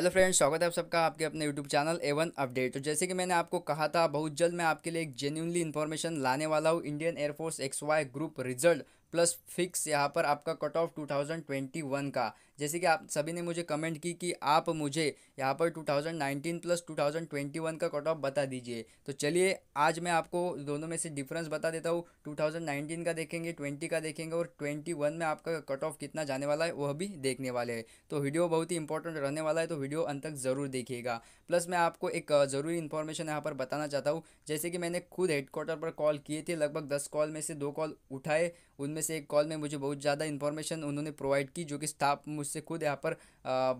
hello friends स्वागत है आप सबका आपके अपने यूट्यूब चैनल एवन अपडेट तो जैसे कि मैंने आपको कहा था बहुत जल्द मैं आपके लिए एक जेन्यूनली इन्फॉर्मेशन लाने वाला हूँ Indian Air Force X Y group result plus fix यहाँ पर आपका कट ऑफ 2021 का जैसे कि आप सभी ने मुझे कमेंट की कि आप मुझे यहाँ पर 2019 प्लस 2021 का कट ऑफ बता दीजिए तो चलिए आज मैं आपको दोनों में से डिफरेंस बता देता हूँ 2019 का देखेंगे 20 का देखेंगे और 21 में आपका कट ऑफ कितना जाने वाला है वह भी देखने वाले हैं तो वीडियो बहुत ही इंपॉर्टेंट रहने वाला है तो वीडियो अंत तक ज़रूर देखिएगा प्लस मैं आपको एक ज़रूरी इन्फॉर्मेशन यहाँ पर बताना चाहता हूँ जैसे कि मैंने खुद हेडक्वार्टर पर कॉल किए थे लगभग दस कॉल में से दो कॉल उठाए उनमें में से एक कॉल में मुझे बहुत ज़्यादा इन्फॉर्मेशन उन्होंने प्रोवाइड की जो कि स्टाफ मुझसे खुद यहाँ पर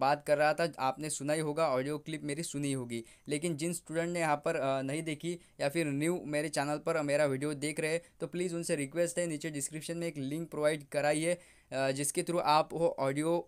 बात कर रहा था आपने सुना ही होगा ऑडियो क्लिप मेरी सुनी होगी लेकिन जिन स्टूडेंट ने यहाँ पर नहीं देखी या फिर न्यू मेरे चैनल पर मेरा वीडियो देख रहे तो प्लीज़ उनसे रिक्वेस्ट है नीचे डिस्क्रिप्शन में एक लिंक प्रोवाइड कराई है जिसके थ्रू आप वो ऑडियो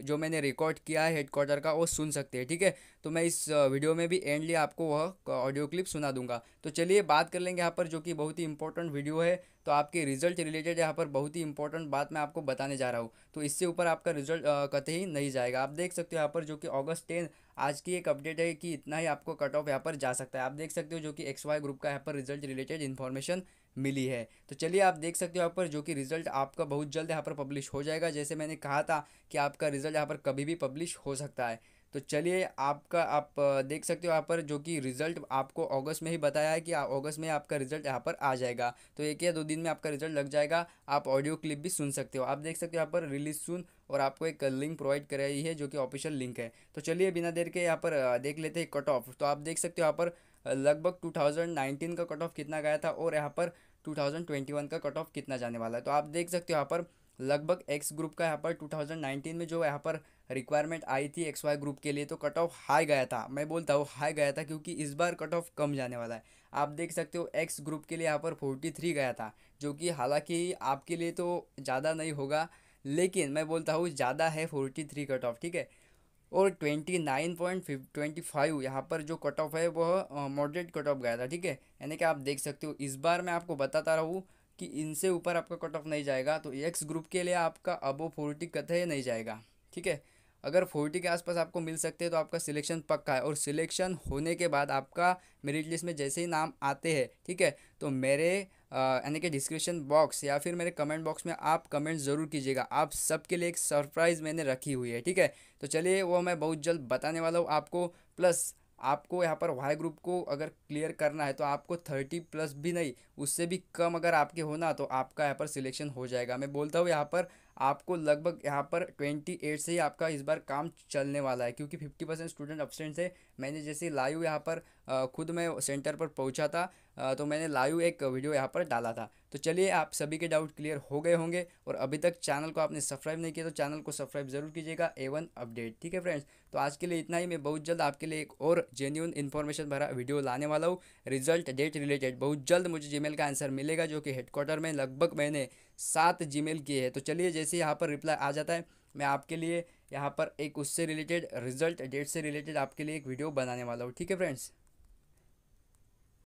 जो मैंने रिकॉर्ड किया है हेडक्वार्टर का वो सुन सकते हैं ठीक है तो मैं इस वीडियो में भी एंडली आपको वह ऑडियो क्लिप सुना दूंगा तो चलिए बात कर लेंगे यहाँ पर जो कि बहुत ही इंपॉर्टेंट वीडियो है तो आपके रिजल्ट रिलेटेड यहाँ पर बहुत ही इंपॉर्टेंट बात मैं आपको बताने जा रहा हूँ तो इससे ऊपर आपका रिजल्ट कतई ही नहीं जाएगा आप देख सकते हो यहाँ पर जो कि ऑगस्ट टेन आज की एक अपडेट है कि इतना ही आपको कट ऑफ यहाँ पर जा सकता है आप देख सकते हो जो कि एक्स वाई ग्रुप का यहाँ पर रिजल्ट रिलेटेड इन्फॉर्मेशन मिली है तो चलिए आप देख सकते हो यहाँ पर जो कि रिजल्ट आपका बहुत जल्द यहाँ पर पब्लिश हो जाएगा जैसे मैंने कहा था कि आपका रिज़ल्ट यहाँ पर कभी भी पब्लिश हो सकता है तो चलिए आपका आप देख सकते हो यहाँ पर जो कि रिज़ल्ट आपको अगस्त में ही बताया है कि अगस्त में आपका रिज़ल्ट यहाँ पर आ जाएगा तो एक या दो दिन में आपका रिज़ल्ट लग जाएगा आप ऑडियो क्लिप भी सुन सकते हो आप देख सकते हो यहाँ पर रिलीज सुन और आपको एक लिंक प्रोवाइड कराई है जो कि ऑफिशियल लिंक है तो चलिए बिना देर के यहाँ पर देख लेते हैं कट ऑफ तो आप देख सकते हो यहाँ पर लगभग टू का कट ऑफ कितना गया था और यहाँ पर टू का कट ऑफ कितना जाने वाला है तो आप देख सकते हो यहाँ पर लगभग एक्स ग्रुप का यहाँ पर 2019 में जो यहाँ पर रिक्वायरमेंट आई थी एक्स वाई ग्रुप के लिए तो कट ऑफ हाई गया था मैं बोलता हूँ हाई गया था क्योंकि इस बार कट ऑफ कम जाने वाला है आप देख सकते हो एक्स ग्रुप के लिए यहाँ पर थ्री गया था जो कि हालांकि आपके लिए तो ज़्यादा नहीं होगा लेकिन मैं बोलता हूँ ज़्यादा है फोर्टी थ्री कट ऑफ ठीक है और twenty nine point twenty five यहाँ पर जो कट ऑफ है वह मॉडरेट कट ऑफ गया था ठीक है यानी कि आप देख सकते हो इस बार मैं आपको बताता रहूँ कि इनसे ऊपर आपका कट ऑफ नहीं जाएगा तो एक्स ग्रुप के लिए आपका अबो फोर्टी कतः नहीं जाएगा ठीक है अगर फोर्टी के आसपास आपको मिल सकते हैं तो आपका सिलेक्शन पक्का है और सिलेक्शन होने के बाद आपका मेरिट लिस्ट में जैसे ही नाम आते हैं ठीक है तो मेरे यानी कि डिस्क्रिप्शन बॉक्स या फिर मेरे कमेंट बॉक्स में आप कमेंट ज़रूर कीजिएगा आप सबके लिए एक सरप्राइज़ मैंने रखी हुई है ठीक है तो चलिए वो मैं बहुत जल्द बताने वाला हूँ आपको प्लस आपको यहाँ पर वाई ग्रुप को अगर क्लियर करना है तो आपको थर्टी प्लस भी नहीं उससे भी कम अगर आपके होना तो आपका यहाँ पर सिलेक्शन हो जाएगा मैं बोलता हूँ यहाँ पर आपको लगभग यहाँ पर ट्वेंटी एट से ही आपका इस बार काम चलने वाला है क्योंकि फिफ्टी परसेंट स्टूडेंट अपसेंट है मैंने जैसे लाइव यहाँ पर खुद मैं सेंटर पर पहुँचा था तो मैंने लाइव एक वीडियो यहाँ पर डाला था तो चलिए आप सभी के डाउट क्लियर हो गए होंगे और अभी तक चैनल को आपने सब्सक्राइब नहीं किया तो चैनल को सब्सक्राइब जरूर कीजिएगा ए वन अपडेट ठीक है फ्रेंड्स तो आज के लिए इतना ही मैं बहुत जल्द आपके लिए एक और जेन्यून इन्फॉर्मेशन भरा वीडियो लाने वाला हूँ रिजल्ट डेट रिलेटेड बहुत जल्द मुझे जी का आंसर मिलेगा जो कि हेडक्वार्टर में लगभग मैंने सात जी किए हैं तो चलिए जैसे यहाँ पर रिप्लाई आ जाता है मैं आपके लिए यहाँ पर एक उससे रिलेटेड रिजल्ट डेट से रिलेटेड आपके लिए एक वीडियो बनाने वाला हूँ ठीक है फ्रेंड्स